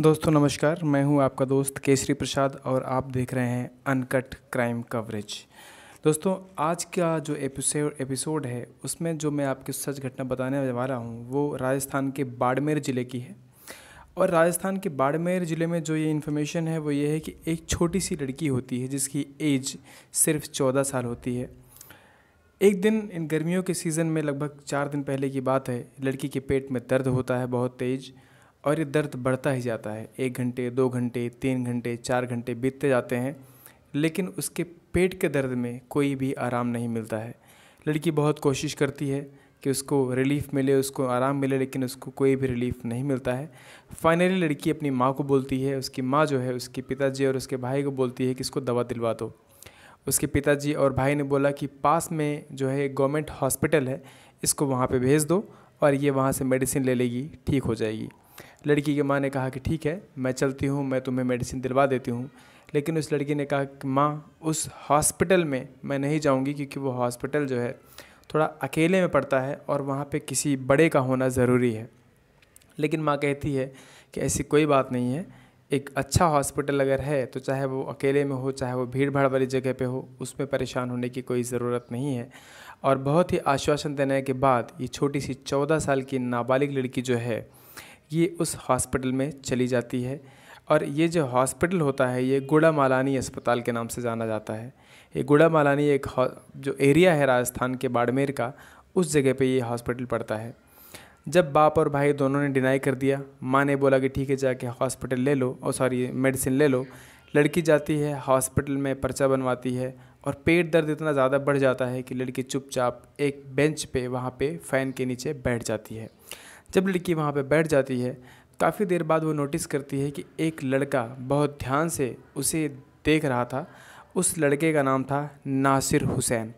दोस्तों नमस्कार मैं हूं आपका दोस्त केसरी प्रसाद और आप देख रहे हैं अनकट क्राइम कवरेज दोस्तों आज का जो एपिसोड एपिसोड है उसमें जो मैं आपकी सच घटना बताने वाला हूं वो राजस्थान के बाड़मेर ज़िले की है और राजस्थान के बाड़मेर ज़िले में जो ये इन्फॉर्मेशन है वो ये है कि एक छोटी सी लड़की होती है जिसकी एज सिर्फ चौदह साल होती है एक दिन इन गर्मियों के सीज़न में लगभग चार दिन पहले की बात है लड़की के पेट में दर्द होता है बहुत तेज़ और ये दर्द बढ़ता ही जाता है एक घंटे दो घंटे तीन घंटे चार घंटे बीतते जाते हैं लेकिन उसके पेट के दर्द में कोई भी आराम नहीं मिलता है लड़की बहुत कोशिश करती है कि उसको रिलीफ मिले उसको आराम मिले लेकिन उसको कोई भी रिलीफ नहीं मिलता है फाइनली लड़की अपनी माँ को बोलती है उसकी माँ जो है उसके पिताजी और उसके भाई को बोलती है कि इसको दवा दिलवा दो उसके पिताजी और भाई ने बोला कि पास में जो है गवर्नमेंट हॉस्पिटल है इसको वहाँ पे भेज दो और ये वहाँ से मेडिसिन ले लेगी ठीक हो जाएगी लड़की की माँ ने कहा कि ठीक है मैं चलती हूँ मैं तुम्हें मेडिसिन दिलवा देती हूँ लेकिन उस लड़की ने कहा कि माँ उस हॉस्पिटल में मैं नहीं जाऊँगी क्योंकि वो हॉस्पिटल जो है थोड़ा अकेले में पड़ता है और वहाँ पे किसी बड़े का होना ज़रूरी है लेकिन माँ कहती है कि ऐसी कोई बात नहीं है एक अच्छा हॉस्पिटल अगर है तो चाहे वो अकेले में हो चाहे वो भीड़ भाड़ वाली जगह पे हो उसमें परेशान होने की कोई ज़रूरत नहीं है और बहुत ही आश्वासन देने के बाद ये छोटी सी चौदह साल की नाबालिग लड़की जो है ये उस हॉस्पिटल में चली जाती है और ये जो हॉस्पिटल होता है ये गुड़ा मालानी अस्पताल के नाम से जाना जाता है ये गुड़ा मालानी एक जो एरिया है राजस्थान के बाड़मेर का उस जगह पे ये हॉस्पिटल पड़ता है जब बाप और भाई दोनों ने डिनाई कर दिया माँ ने बोला कि ठीक है जाके हॉस्पिटल ले लो और सॉरी मेडिसिन ले लो लड़की जाती है हॉस्पिटल में पर्चा बनवाती है और पेट दर्द इतना ज़्यादा बढ़ जाता है कि लड़की चुपचाप एक बेंच पे वहाँ पे फ़ैन के नीचे बैठ जाती है जब लड़की वहाँ पर बैठ जाती है काफ़ी देर बाद वो नोटिस करती है कि एक लड़का बहुत ध्यान से उसे देख रहा था उस लड़के का नाम था नासिर हुसैन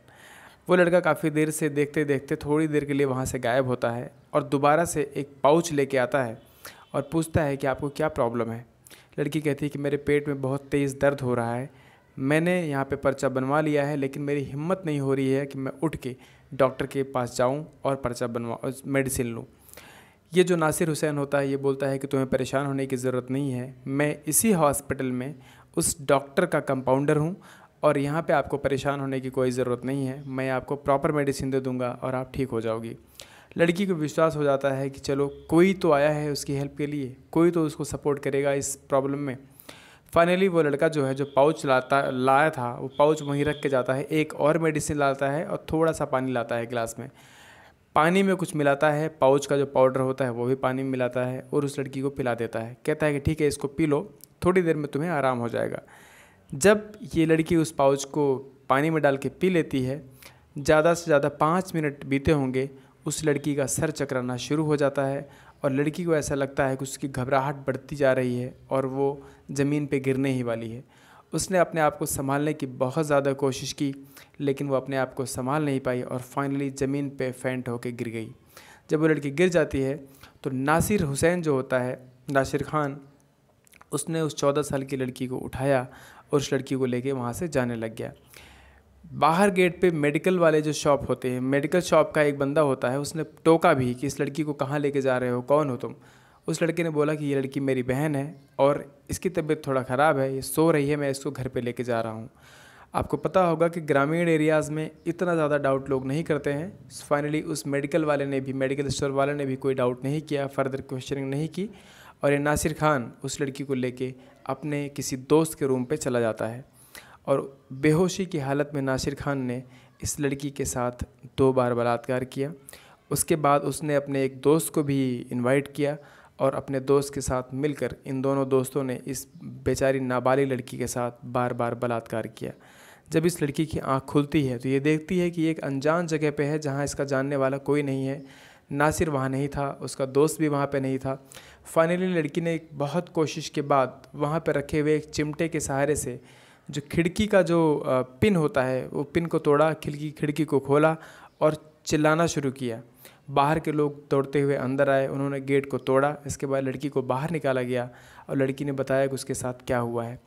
वो लड़का काफ़ी देर से देखते देखते थोड़ी देर के लिए वहाँ से गायब होता है और दोबारा से एक पाउच लेके आता है और पूछता है कि आपको क्या प्रॉब्लम है लड़की कहती है कि मेरे पेट में बहुत तेज़ दर्द हो रहा है मैंने यहाँ पे पर्चा बनवा लिया है लेकिन मेरी हिम्मत नहीं हो रही है कि मैं उठ के डॉक्टर के पास जाऊँ और पर्चा बनवा मेडिसिन लूँ ये जो नासिर हुसैन होता है ये बोलता है कि तुम्हें परेशान होने की ज़रूरत नहीं है मैं इसी हॉस्पिटल में उस डॉक्टर का कंपाउंडर हूँ और यहाँ पे आपको परेशान होने की कोई ज़रूरत नहीं है मैं आपको प्रॉपर मेडिसिन दे दूँगा और आप ठीक हो जाओगी लड़की को विश्वास हो जाता है कि चलो कोई तो आया है उसकी हेल्प के लिए कोई तो उसको सपोर्ट करेगा इस प्रॉब्लम में फाइनली वो लड़का जो है जो पाउच लाता लाया था वो पाउच वहीं रख के जाता है एक और मेडिसिन लाता है और थोड़ा सा पानी लाता है गिलास में पानी में कुछ मिलाता है पाउच का जो पाउडर होता है वो भी पानी में मिलाता है और उस लड़की को पिला देता है कहता है कि ठीक है इसको पी लो थोड़ी देर में तुम्हें आराम हो जाएगा जब ये लड़की उस पाउच को पानी में डाल के पी लेती है ज़्यादा से ज़्यादा पाँच मिनट बीते होंगे उस लड़की का सर चकराना शुरू हो जाता है और लड़की को ऐसा लगता है कि उसकी घबराहट बढ़ती जा रही है और वो ज़मीन पे गिरने ही वाली है उसने अपने आप को संभालने की बहुत ज़्यादा कोशिश की लेकिन वो अपने आप को संभाल नहीं पाई और फाइनली ज़मीन पे फेंट होकर गिर गई जब वो लड़की गिर जाती है तो नासिर हुसैन जो होता है नासिर खान उसने उस चौदह साल की लड़की को उठाया और उस लड़की को लेके वहाँ से जाने लग गया बाहर गेट पे मेडिकल वाले जो शॉप होते हैं मेडिकल शॉप का एक बंदा होता है उसने टोका भी कि इस लड़की को कहाँ लेके जा रहे हो कौन हो तुम उस लड़के ने बोला कि ये लड़की मेरी बहन है और इसकी तबीयत थोड़ा ख़राब है ये सो रही है मैं इसको घर पे लेके जा रहा हूँ आपको पता होगा कि ग्रामीण एरियाज़ में इतना ज़्यादा डाउट लोग नहीं करते हैं फाइनली उस मेडिकल वाले ने भी मेडिकल स्टोर वाले ने भी कोई डाउट नहीं किया फर्दर क्वेश्चनिंग नहीं की और ये नासिर खान उस लड़की को लेके अपने किसी दोस्त के रूम पे चला जाता है और बेहोशी की हालत में नासिर खान ने इस लड़की के साथ दो बार बलात्कार किया उसके बाद उसने अपने एक दोस्त को भी इनवाइट किया और अपने दोस्त के साथ मिलकर इन दोनों दोस्तों ने इस बेचारी नाबालिग लड़की के साथ बार बार बलात्कार किया जब इस लड़की की आंख खुलती है तो ये देखती है कि एक अनजान जगह पे है जहाँ इसका जानने वाला कोई नहीं है नासिर वहाँ नहीं था उसका दोस्त भी वहाँ पे नहीं था फाइनली लड़की ने बहुत कोशिश के बाद वहाँ पर रखे हुए एक चिमटे के सहारे से जो खिड़की का जो पिन होता है वो पिन को तोड़ा खिड़की खिड़की को खोला और चिल्लाना शुरू किया बाहर के लोग दौड़ते हुए अंदर आए उन्होंने गेट को तोड़ा इसके बाद लड़की को बाहर निकाला गया और लड़की ने बताया कि उसके साथ क्या हुआ है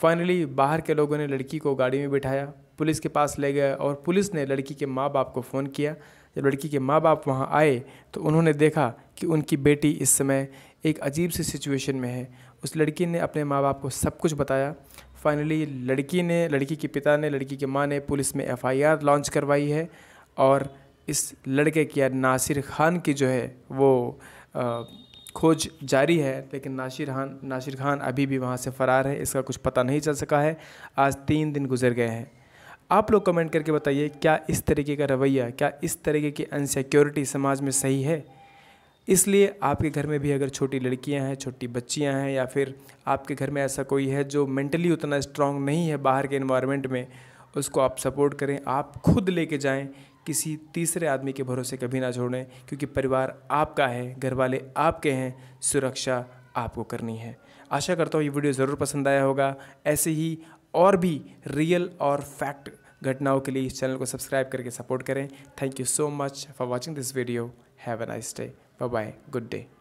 फाइनली बाहर के लोगों ने लड़की को गाड़ी में बिठाया पुलिस के पास ले गए और पुलिस ने लड़की के माँ बाप को फ़ोन किया जब लड़की के माँ बाप वहाँ आए तो उन्होंने देखा कि उनकी बेटी इस समय एक अजीब सी सिचुएशन में है उस लड़की ने अपने माँ बाप को सब कुछ बताया फाइनली लड़की ने लड़की के पिता ने लड़की के माँ ने पुलिस में एफ़ लॉन्च करवाई है और इस लड़के की नासिर खान की जो है वो खोज जारी है लेकिन नासिर खान नासिर खान अभी भी वहाँ से फ़रार है इसका कुछ पता नहीं चल सका है आज तीन दिन गुजर गए हैं आप लोग कमेंट करके बताइए क्या इस तरीके का रवैया क्या इस तरीके की अनसिक्योरिटी समाज में सही है इसलिए आपके घर में भी अगर छोटी लड़कियां हैं छोटी बच्चियां हैं या फिर आपके घर में ऐसा कोई है जो मेंटली उतना स्ट्रांग नहीं है बाहर के इन्वायरमेंट में उसको आप सपोर्ट करें आप खुद लेके जाएं किसी तीसरे आदमी के भरोसे कभी ना छोड़ें क्योंकि परिवार आपका है घर वाले आपके हैं सुरक्षा आपको करनी है आशा करता हूँ ये वीडियो ज़रूर पसंद आया होगा ऐसे ही और भी रियल और फैक्ट घटनाओं के लिए इस चैनल को सब्सक्राइब करके सपोर्ट करें thank you so much for watching this video have a nice day bye good day